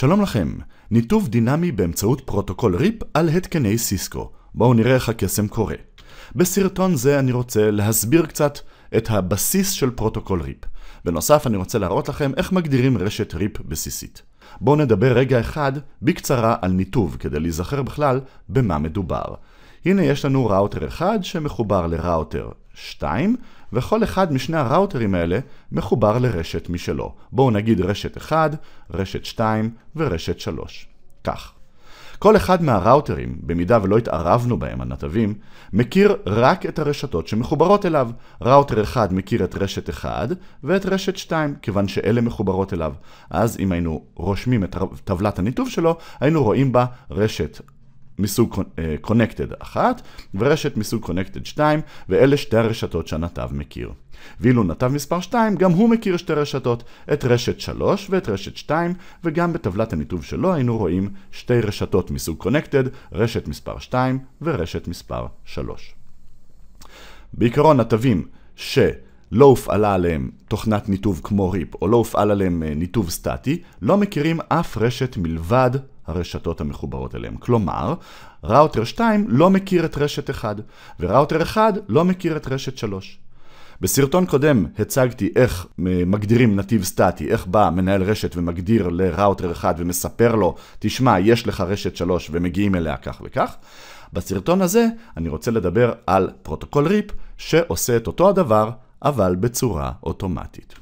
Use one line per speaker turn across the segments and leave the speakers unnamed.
שלום לכם, ניתוב דינמי באמצעות פרוטוקול ריפ על התקני סיסקו. בואו נראה איך הקסם קורה. בסרטון זה אני רוצה להסביר קצת את הבסיס של פרוטוקול ריפ. בנוסף אני רוצה להראות לכם איך מגדירים רשת ריפ בסיסית. בואו נדבר רגע אחד בקצרה על ניתוב כדי להיזכר בכלל במה מדובר. הנה יש לנו ראוטר 1 שמחובר לראוטר 2 וכל אחד משני הראוטרים האלה מחובר לרשת משלו. בואו נגיד רשת 1, רשת 2 ורשת 3. כך. כל אחד מהראוטרים, במידה ולא התערבנו בהם הנתבים, מכיר רק את הרשתות שמחוברות אליו. ראוטר אחד מכיר את רשת 1 ואת רשת 2, כיוון שאלה מחוברות אליו. אז אם היינו רושמים את טבלת הניתוב שלו, היינו רואים בה רשת מסוג קונקטד אה, אחת, ורשת מסוג קונקטד שתיים, ואלה שתי הרשתות שהנתב מכיר. ואילו נתב מספר 2, גם הוא מכיר שתי רשתות, את רשת 3 ואת רשת 2, וגם בטבלת הניתוב שלו היינו רואים שתי רשתות מסוג קונקטד, רשת מספר 2 ורשת מספר 3. בעיקרון נתבים שלא הופעלה עליהם תוכנת ניתוב כמו ריפ, או לא הופעל עליהם אה, ניתוב סטטי, לא מכירים אף רשת מלבד הרשתות המחוברות אליהם. כלומר, ראוטר 2 לא מכיר את רשת 1, וראוטר 1 לא מכיר את רשת 3. בסרטון קודם הצגתי איך מגדירים נתיב סטטי, איך בא מנהל רשת ומגדיר לראוטר 1 ומספר לו, תשמע, יש לך רשת 3 ומגיעים אליה כך וכך. בסרטון הזה אני רוצה לדבר על פרוטוקול ריפ שעושה את אותו הדבר, אבל בצורה אוטומטית.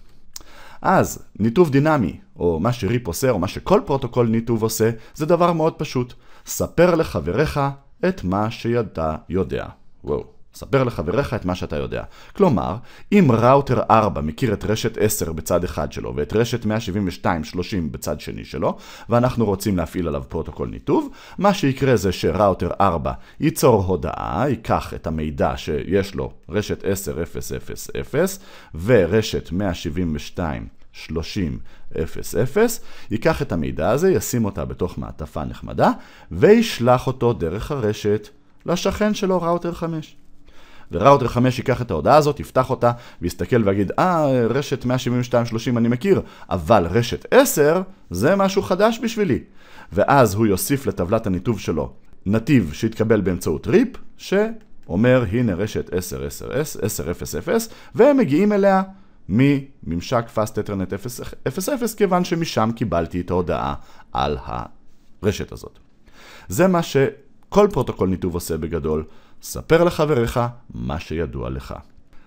אז ניתוב דינמי, או מה שריפ עושה, או מה שכל פרוטוקול ניתוב עושה, זה דבר מאוד פשוט. ספר לחבריך את מה שידע יודע. וואו. ספר לחבריך את מה שאתה יודע. כלומר, אם ראוטר 4 מכיר את רשת 10 בצד אחד שלו ואת רשת 172-30 בצד שני שלו, ואנחנו רוצים להפעיל עליו פרוטוקול ניתוב, מה שיקרה זה שראוטר 4 ייצור הודעה, ייקח את המידע שיש לו רשת 10-0-0-0 ורשת 172 30 0 0 ייקח את המידע הזה, ישים אותה בתוך מעטפה נחמדה, וישלח אותו דרך הרשת לשכן שלו, ראוטר 5. וראוטר 5 ייקח את ההודעה הזאת, יפתח אותה ויסתכל ויגיד, אה, רשת 172-30 אני מכיר, אבל רשת 10 זה משהו חדש בשבילי. ואז הוא יוסיף לטבלת הניתוב שלו נתיב שהתקבל באמצעות ריפ, שאומר הנה רשת 10.10.10.0.0 והם מגיעים אליה מממשק Fast Ethernet 0.0 כיוון שמשם קיבלתי את ההודעה על הרשת הזאת. זה מה שכל פרוטוקול ניתוב עושה בגדול. ספר לחבריך מה שידוע לך.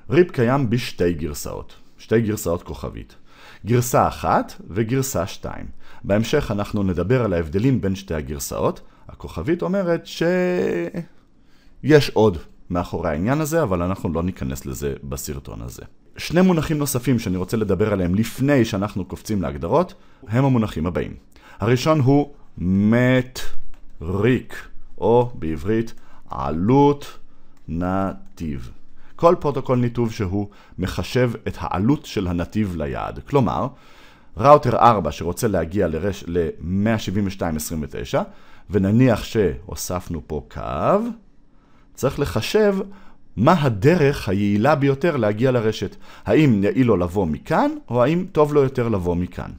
ריפ קיים בשתי גרסאות, שתי גרסאות כוכבית. גרסה אחת וגרסה שתיים. בהמשך אנחנו נדבר על ההבדלים בין שתי הגרסאות. הכוכבית אומרת ש... יש עוד מאחורי העניין הזה, אבל אנחנו לא ניכנס לזה בסרטון הזה. שני מונחים נוספים שאני רוצה לדבר עליהם לפני שאנחנו קופצים להגדרות, הם המונחים הבאים. הראשון הוא מטריק, או בעברית עלות נתיב. כל פרוטוקול ניתוב שהוא מחשב את העלות של הנתיב ליעד. כלומר, ראוטר 4 שרוצה להגיע לרש... ל-172.29, ונניח שהוספנו פה קו, צריך לחשב מה הדרך היעילה ביותר להגיע לרשת. האם יעיל לו לבוא מכאן, או האם טוב לו יותר לבוא מכאן.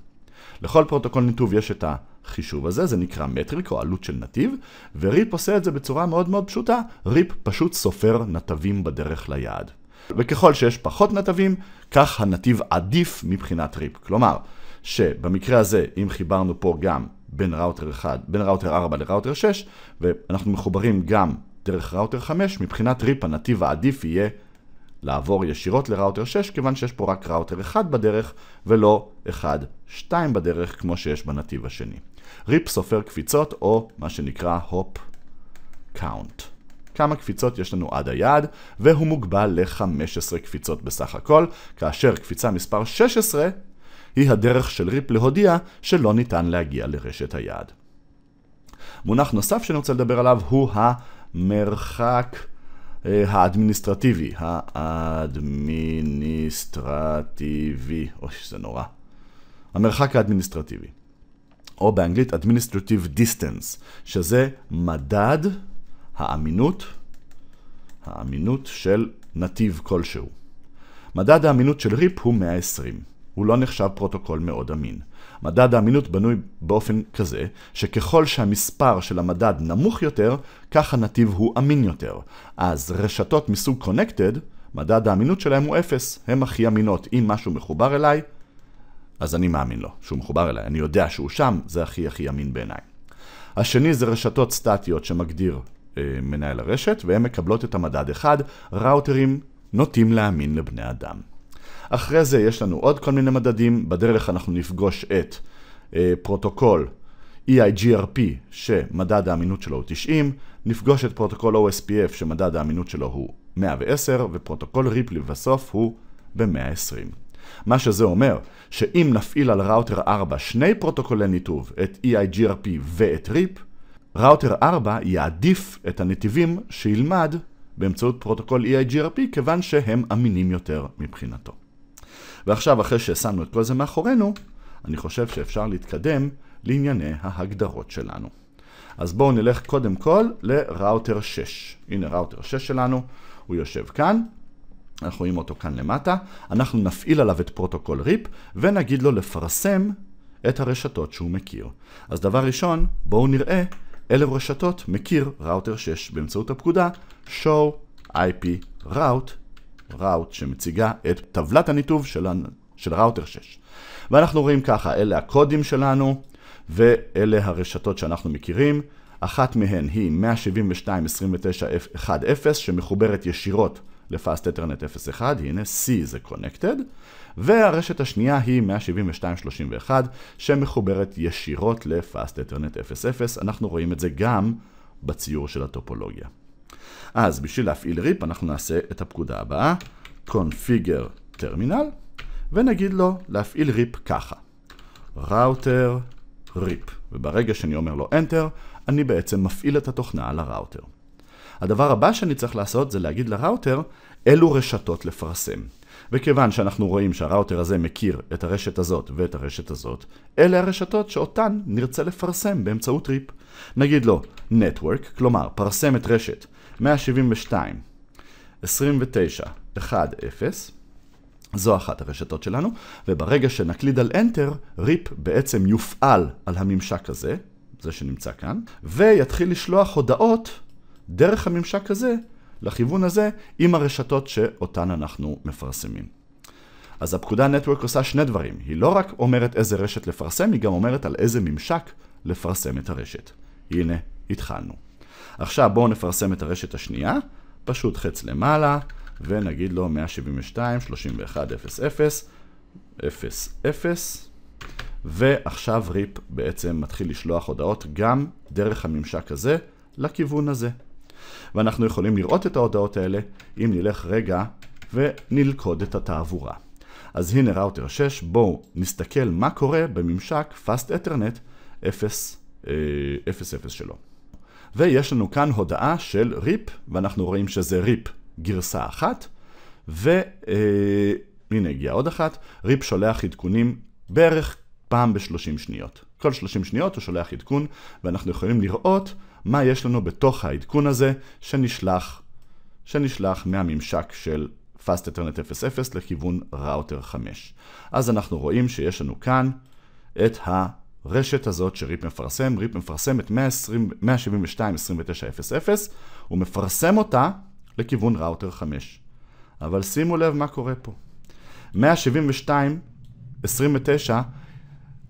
לכל פרוטוקול ניתוב יש את ה... החישוב הזה, זה נקרא מטריק או עלות של נתיב, וריפ עושה את זה בצורה מאוד מאוד פשוטה, ריפ פשוט סופר נתבים בדרך ליעד. וככל שיש פחות נתבים, כך הנתיב עדיף מבחינת ריפ. כלומר, שבמקרה הזה, אם חיברנו פה גם בין ראוטר 1, בין ראוטר 4 לראוטר 6, ואנחנו מחוברים גם דרך ראוטר 5, מבחינת ריפ הנתיב העדיף יהיה לעבור ישירות לראוטר 6, כיוון שיש פה רק ראוטר 1 בדרך, ולא 1-2 בדרך, כמו שיש בנתיב השני. ריפ סופר קפיצות, או מה שנקרא הופ קאונט. כמה קפיצות יש לנו עד היעד, והוא מוגבל ל-15 קפיצות בסך הכל, כאשר קפיצה מספר 16 היא הדרך של ריפ להודיע שלא ניתן להגיע לרשת היעד. מונח נוסף שאני רוצה לדבר עליו הוא המרחק אה, האדמיניסטרטיבי. האדמיניסטרטיבי, אוי, זה נורא. המרחק האדמיניסטרטיבי. או באנגלית Administrative Distance, שזה מדד האמינות, האמינות של נתיב כלשהו. מדד האמינות של ריפ הוא 120. הוא לא נחשב פרוטוקול מאוד אמין. מדד האמינות בנוי באופן כזה, שככל שהמספר של המדד נמוך יותר, כך הנתיב הוא אמין יותר. אז רשתות מסוג קונקטד, מדד האמינות שלהם הוא 0. הן הכי אמינות. אם משהו מחובר אליי, אז אני מאמין לו, שהוא מחובר אליי, אני יודע שהוא שם, זה הכי הכי אמין בעיניי. השני זה רשתות סטטיות שמגדיר אה, מנהל הרשת, והן מקבלות את המדד 1, ראוטרים נוטים להאמין לבני אדם. אחרי זה יש לנו עוד כל מיני מדדים, בדרך אנחנו נפגוש את אה, פרוטוקול EIGRP שמדד האמינות שלו הוא 90, נפגוש את פרוטוקול OSPF שמדד האמינות שלו הוא 110, ופרוטוקול ריפלי בסוף הוא ב-120. מה שזה אומר, שאם נפעיל על ראוטר 4 שני פרוטוקולי ניתוב, את EIGRP ואת RIP, ראוטר 4 יעדיף את הנתיבים שילמד באמצעות פרוטוקול EIGRP, כיוון שהם אמינים יותר מבחינתו. ועכשיו, אחרי ששמנו את כל זה מאחורינו, אני חושב שאפשר להתקדם לענייני ההגדרות שלנו. אז בואו נלך קודם כל לראוטר 6. הנה ראוטר 6 שלנו, הוא יושב כאן, אנחנו רואים אותו כאן למטה, אנחנו נפעיל עליו את פרוטוקול ריפ ונגיד לו לפרסם את הרשתות שהוא מכיר. אז דבר ראשון, בואו נראה אלו רשתות מכיר ראוטר 6 באמצעות הפקודה show IP route, route שמציגה את טבלת הניתוב של, של ראוטר 6. ואנחנו רואים ככה, אלה הקודים שלנו ואלה הרשתות שאנחנו מכירים. אחת מהן היא 172.29.10 שמחוברת ישירות לפאסט אתרנט 0.1, הנה C זה קונקטד, והרשת השנייה היא 172.31, שמחוברת ישירות לפאסט אתרנט 0.0, אנחנו רואים את זה גם בציור של הטופולוגיה. אז בשביל להפעיל ריפ אנחנו נעשה את הפקודה הבאה, קונפיגר טרמינל, ונגיד לו להפעיל ריפ ככה, ראוטר ריפ, וברגע שאני אומר לו Enter, אני בעצם מפעיל את התוכנה על הראוטר. הדבר הבא שאני צריך לעשות זה להגיד לראוטר אילו רשתות לפרסם. וכיוון שאנחנו רואים שהראוטר הזה מכיר את הרשת הזאת ואת הרשת הזאת, אלה הרשתות שאותן נרצה לפרסם באמצעות ריפ. נגיד לו Network, כלומר פרסם את רשת 172, 29, 1, 0, זו אחת הרשתות שלנו, וברגע שנקליד על Enter, ריפ בעצם יופעל על הממשק הזה, זה שנמצא כאן, ויתחיל לשלוח הודעות דרך הממשק הזה, לכיוון הזה, עם הרשתות שאותן אנחנו מפרסמים. אז הפקודה נטוורק עושה שני דברים, היא לא רק אומרת איזה רשת לפרסם, היא גם אומרת על איזה ממשק לפרסם את הרשת. הנה, התחלנו. עכשיו בואו נפרסם את הרשת השנייה, פשוט חץ למעלה, ונגיד לו 172, 31, 00, 00, ועכשיו ריפ בעצם מתחיל לשלוח הודעות גם דרך הממשק הזה לכיוון הזה. ואנחנו יכולים לראות את ההודעות האלה אם נלך רגע ונלכוד את התעבורה. אז הנה ראוטר 6, בואו נסתכל מה קורה בממשק Fast Ethernet 0, 0.0 אה, שלו. ויש לנו כאן הודעה של ריפ, ואנחנו רואים שזה ריפ גרסה אחת, והנה אה, הגיעה עוד אחת, ריפ שולח עדכונים בערך פעם ב-30 שניות. כל 30 שניות הוא שולח עדכון, ואנחנו יכולים לראות מה יש לנו בתוך העדכון הזה שנשלח, שנשלח מהממשק של Fast Ethernet 00 לכיוון ראוטר 5. אז אנחנו רואים שיש לנו כאן את הרשת הזאת שריפ מפרסם. ריפ מפרסם את 172.29.00, ומפרסם אותה לכיוון ראוטר 5. אבל שימו לב מה קורה פה. 172,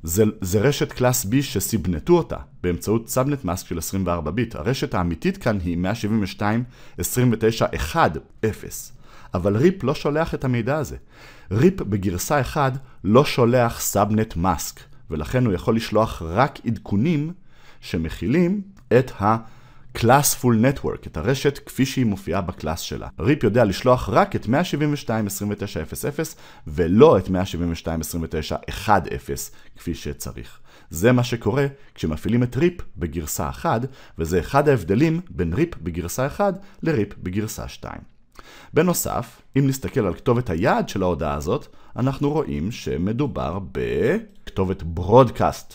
זה, זה רשת קלאס B שסיבנטו אותה באמצעות סאבנט מאסק של 24 ביט. הרשת האמיתית כאן היא 172.29.1.0, אבל ריפ לא שולח את המידע הזה. ריפ בגרסה 1 לא שולח סאבנט מאסק, ולכן הוא יכול לשלוח רק עדכונים שמכילים את ה... Classful Network, את הרשת כפי שהיא מופיעה בקלאס שלה. ריפ יודע לשלוח רק את 172.29.00 ולא את 172.29.10 כפי שצריך. זה מה שקורה כשמפעילים את ריפ בגרסה 1, וזה אחד ההבדלים בין ריפ בגרסה 1 לריפ בגרסה 2. בנוסף, אם נסתכל על כתובת היעד של ההודעה הזאת, אנחנו רואים שמדובר בכתובת ברודקאסט,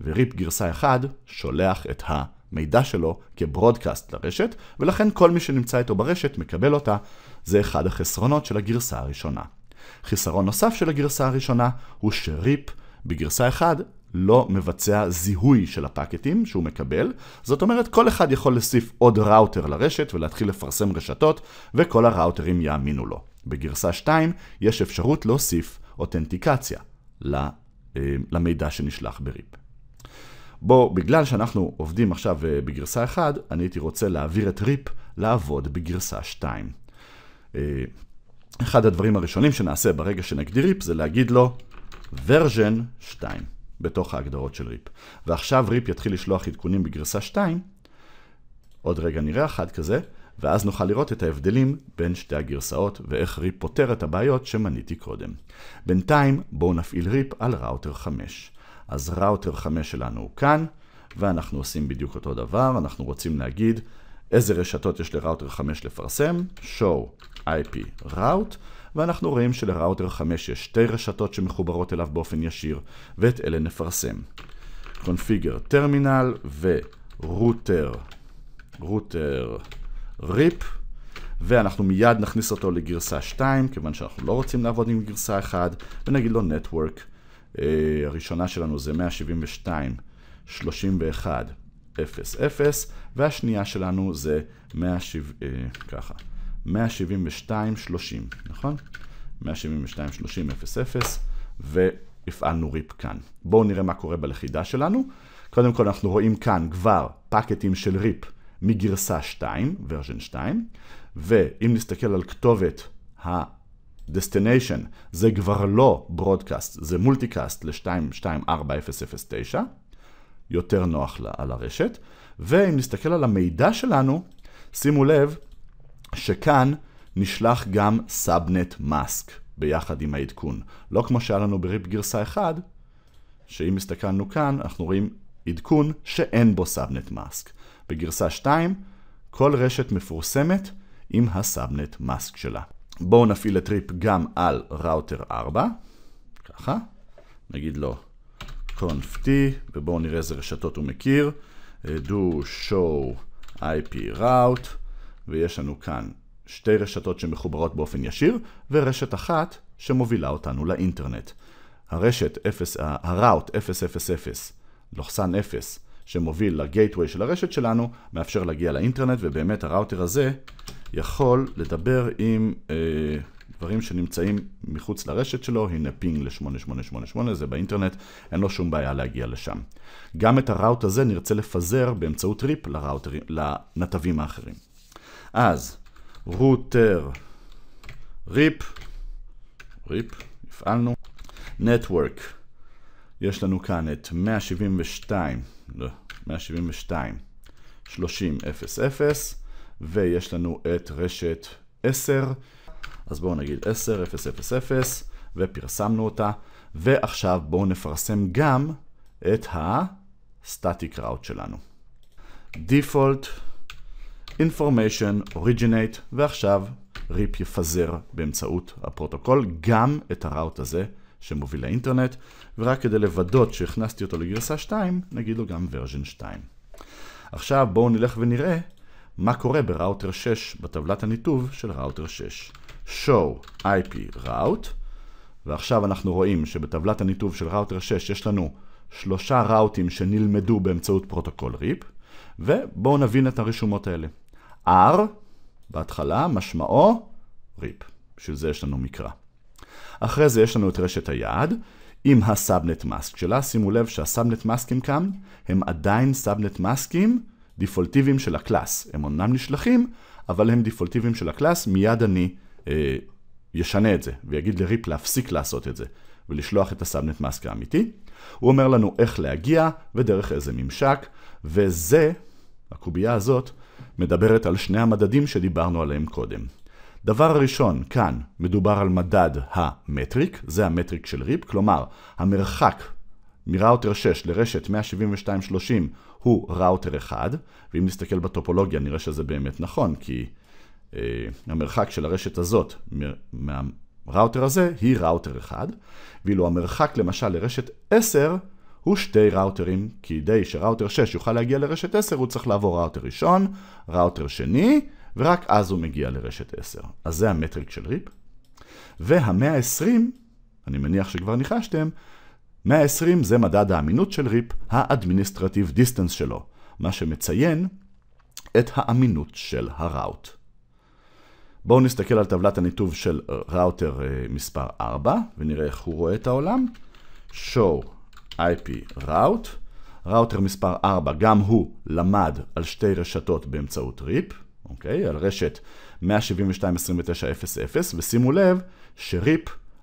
וריפ גרסה 1 שולח את ה... המידע שלו כברודקאסט לרשת, ולכן כל מי שנמצא איתו ברשת מקבל אותה. זה אחד החסרונות של הגרסה הראשונה. חיסרון נוסף של הגרסה הראשונה הוא שריפ בגרסה 1 לא מבצע זיהוי של הפקטים שהוא מקבל, זאת אומרת כל אחד יכול להוסיף עוד ראוטר לרשת ולהתחיל לפרסם רשתות וכל הראוטרים יאמינו לו. בגרסה 2 יש אפשרות להוסיף אותנטיקציה אה, למידע שנשלח בריפ. בואו, בגלל שאנחנו עובדים עכשיו אה, בגרסה 1, אני הייתי רוצה להעביר את ריפ לעבוד בגרסה 2. אה, אחד הדברים הראשונים שנעשה ברגע שנגדיר ריפ זה להגיד לו version 2 בתוך ההגדרות של ריפ. ועכשיו ריפ יתחיל לשלוח עדכונים בגרסה 2, עוד רגע נראה אחד כזה, ואז נוכל לראות את ההבדלים בין שתי הגרסאות ואיך ריפ פותר את הבעיות שמניתי קודם. בינתיים בואו נפעיל ריפ על ראוטר 5. אז ראוטר 5 שלנו הוא כאן, ואנחנו עושים בדיוק אותו דבר, אנחנו רוצים להגיד איזה רשתות יש לראוטר 5 לפרסם, show IP route, ואנחנו רואים שלראוטר 5 יש שתי רשתות שמחוברות אליו באופן ישיר, ואת אלה נפרסם. קונפיגר טרמינל ורוטר, רוטר ריפ, ואנחנו מיד נכניס אותו לגרסה 2, כיוון שאנחנו לא רוצים לעבוד עם גרסה 1, ונגיד לו network אה, הראשונה שלנו זה 172, 31, 0, 0, והשנייה שלנו זה 170, אה, ככה, 172, 30, נכון? 172, 30, 0, 0, והפעלנו ריפ כאן. בואו נראה מה קורה בלכידה שלנו. קודם כל אנחנו רואים כאן כבר פקטים של ריפ מגרסה 2, ורז'ן 2, ואם נסתכל על כתובת ה... Destination זה כבר לא ברודקאסט, זה מולטיקאסט ל-224009, יותר נוח לה, על הרשת. ואם נסתכל על המידע שלנו, שימו לב שכאן נשלח גם סאבנט מאסק ביחד עם העדכון. לא כמו שהיה לנו בריפ גרסה 1, שאם הסתכלנו כאן, אנחנו רואים עדכון שאין בו סאבנט מאסק. בגרסה 2, כל רשת מפורסמת עם הסאבנט מאסק שלה. בואו נפעיל את ריפ גם על ראוטר 4, ככה, נגיד לו conft, ובואו נראה איזה רשתות הוא מכיר, אה, do show IP route, ויש לנו כאן שתי רשתות שמחוברות באופן ישיר, ורשת אחת שמובילה אותנו לאינטרנט. הרשת 0, אה, הראוט 000, לוחסן 0, שמוביל לגייטווי של הרשת שלנו, מאפשר להגיע לאינטרנט, ובאמת הראוטר הזה יכול לדבר עם אה, דברים שנמצאים מחוץ לרשת שלו, הנה פינג ל-8888, זה באינטרנט, אין לו שום בעיה להגיע לשם. גם את הראוט הזה נרצה לפזר באמצעות ריפ לראוטר, לנתבים האחרים. אז, רוטר ריפ, ריפ, הפעלנו, נטוורק, יש לנו כאן את 172, לא, 172, 30, 0, 0, ויש לנו את רשת 10, אז בואו נגיד 10, 0, 0, 0, ופרסמנו אותה, ועכשיו בואו נפרסם גם את ה-static route שלנו. default information originate, ועכשיו ריפ יפזר באמצעות הפרוטוקול גם את הראוט הזה שמוביל לאינטרנט, ורק כדי לוודות שהכנסתי אותו לגרסה 2, נגיד לו גם version 2. עכשיו בואו נלך ונראה מה קורה בראוטר 6 בטבלת הניתוב של ראוטר 6. show IP route, ועכשיו אנחנו רואים שבטבלת הניתוב של ראוטר 6 יש לנו שלושה ראוטים שנלמדו באמצעות פרוטוקול ריפ, ובואו נבין את הרשומות האלה. R בהתחלה משמעו ריפ, בשביל זה יש לנו מקרא. אחרי זה יש לנו את רשת היעד, עם הסאבנט מאסק שלה, שימו לב שהסאבנט מאסקים כאן הם עדיין סאבנט מאסקים, דפולטיביים של הקלאס. הם אומנם נשלחים, אבל הם דפולטיביים של הקלאס, מיד אני אה, ישנה את זה, ויגיד לריפ להפסיק לעשות את זה, ולשלוח את הסאבנט מאסק האמיתי. הוא אומר לנו איך להגיע, ודרך איזה ממשק, וזה, הקובייה הזאת, מדברת על שני המדדים שדיברנו עליהם קודם. דבר ראשון, כאן מדובר על מדד המטריק, זה המטריק של ריפ, כלומר, המרחק מראוטר 6 לרשת 172.30 הוא ראוטר אחד, ואם נסתכל בטופולוגיה נראה שזה באמת נכון, כי אה, המרחק של הרשת הזאת מהראוטר הזה היא ראוטר אחד, ואילו המרחק למשל לרשת 10 הוא שתי ראוטרים, כדי שראוטר 6 יוכל להגיע לרשת 10 הוא צריך לעבור ראוטר ראשון, ראוטר שני, ורק אז הוא מגיע לרשת 10. אז זה המטריק של ריפ. והמאה ה-20, אני מניח שכבר ניחשתם, 120 זה מדד האמינות של ריפ, האדמיניסטרטיב דיסטנס שלו, מה שמציין את האמינות של הראוט. בואו נסתכל על טבלת הניתוב של ראוטר אה, מספר 4, ונראה איך הוא רואה את העולם. show IP route. ראוטר מספר 4, גם הוא למד על שתי רשתות באמצעות ריפ, אוקיי? על רשת 172.29.0.0, ושימו לב שריפ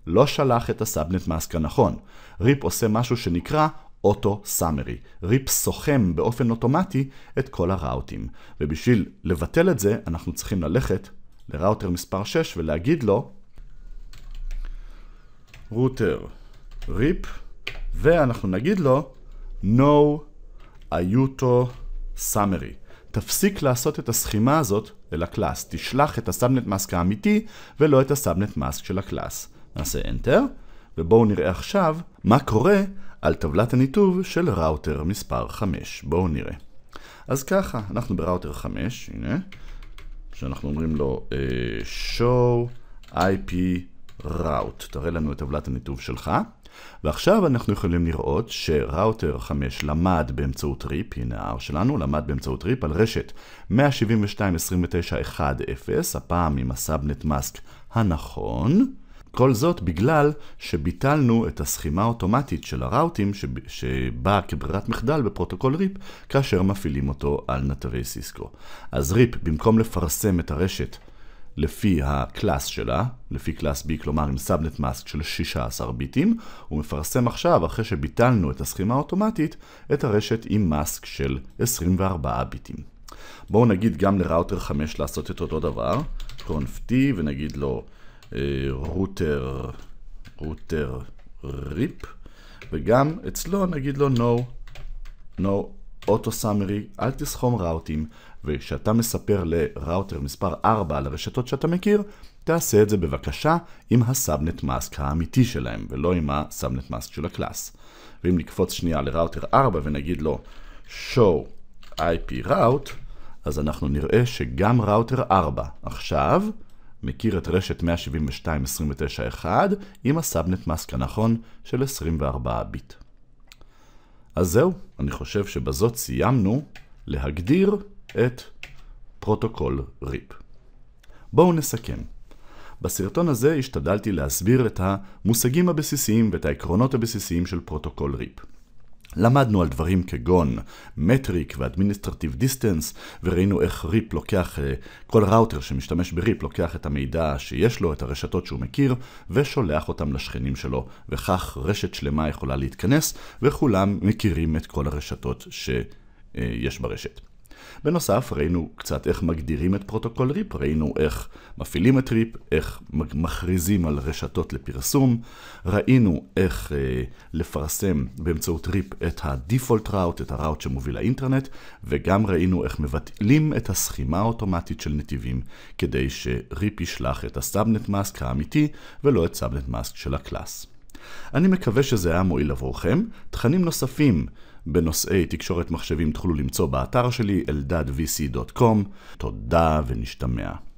לא שלח את הסאבנט מאסק הנכון. ריפ עושה משהו שנקרא אוטו סאמרי. ריפ סוכם באופן אוטומטי את כל הראוטים. ובשביל לבטל את זה, אנחנו צריכים ללכת לראוטר מספר 6 ולהגיד לו רוטר ריפ, ואנחנו נגיד לו no ayuto summary. תפסיק לעשות את הסכימה הזאת אל הקלאס. תשלח את הסאבנט מאסק האמיתי ולא את הסאבנט מאסק של הקלאס. נעשה Enter, ובואו נראה עכשיו מה קורה על טבלת הניתוב של ראוטר מספר 5. בואו נראה. אז ככה, אנחנו בראוטר 5, הנה, שאנחנו אומרים לו uh, show IP route, תראה לנו את טבלת הניתוב שלך. ועכשיו אנחנו יכולים לראות שראוטר 5 למד באמצעות ריפ, הנה ה-R שלנו, למד באמצעות ריפ על רשת 172.29.1.0, הפעם עם הסאבנט מאסק הנכון. כל זאת בגלל שביטלנו את הסכימה האוטומטית של הראוטים שבאה כברירת מחדל בפרוטוקול ריפ כאשר מפעילים אותו על נתבי סיסקו. אז ריפ, במקום לפרסם את הרשת לפי הקלאס שלה, לפי קלאס B, כלומר עם סאבנט מאסק של 16 ביטים, הוא מפרסם עכשיו, אחרי שביטלנו את הסכימה האוטומטית, את הרשת עם מאסק של 24 ביטים. בואו נגיד גם לראוטר 5 לעשות את אותו דבר, קונפטי, ונגיד לו אה, רוטר, רוטר ריפ, וגם אצלו נגיד לו no, no אוטו סאמרי, אל תסכום ראוטים, וכשאתה מספר לראוטר מספר 4 על הרשתות שאתה מכיר, תעשה את זה בבקשה עם הסאבנט מאסק האמיתי שלהם, ולא עם הסאבנט מאסק של הקלאס. ואם נקפוץ שנייה לראוטר 4 ונגיד לו show IP route, אז אנחנו נראה שגם ראוטר 4 עכשיו מכיר את רשת 172.29.1 עם הסאבנט מאסק הנכון של 24 ביט. אז זהו, אני חושב שבזאת סיימנו להגדיר את פרוטוקול ריפ. בואו נסכם. בסרטון הזה השתדלתי להסביר את המושגים הבסיסיים ואת העקרונות הבסיסיים של פרוטוקול ריפ. למדנו על דברים כגון מטריק ואדמיניסטרטיב דיסטנס, וראינו איך ריפ לוקח, אה, כל ראוטר שמשתמש בריפ לוקח את המידע שיש לו, את הרשתות שהוא מכיר, ושולח אותם לשכנים שלו, וכך רשת שלמה יכולה להתכנס, וכולם מכירים את כל הרשתות שיש אה, ברשת. בנוסף, ראינו קצת איך מגדירים את פרוטוקול ריפ, ראינו איך מפעילים את ריפ, איך מכריזים על רשתות לפרסום, ראינו איך אה, לפרסם באמצעות ריפ את ה-default route, את הראוט שמוביל לאינטרנט, וגם ראינו איך מבטלים את הסכימה האוטומטית של נתיבים, כדי שריפ ישלח את הסאבנט מאסק האמיתי ולא את סאבנט מאסק של הקלאס. אני מקווה שזה היה מועיל עבורכם. תכנים נוספים בנושאי תקשורת מחשבים תוכלו למצוא באתר שלי, אלדדvc.com. תודה ונשתמע.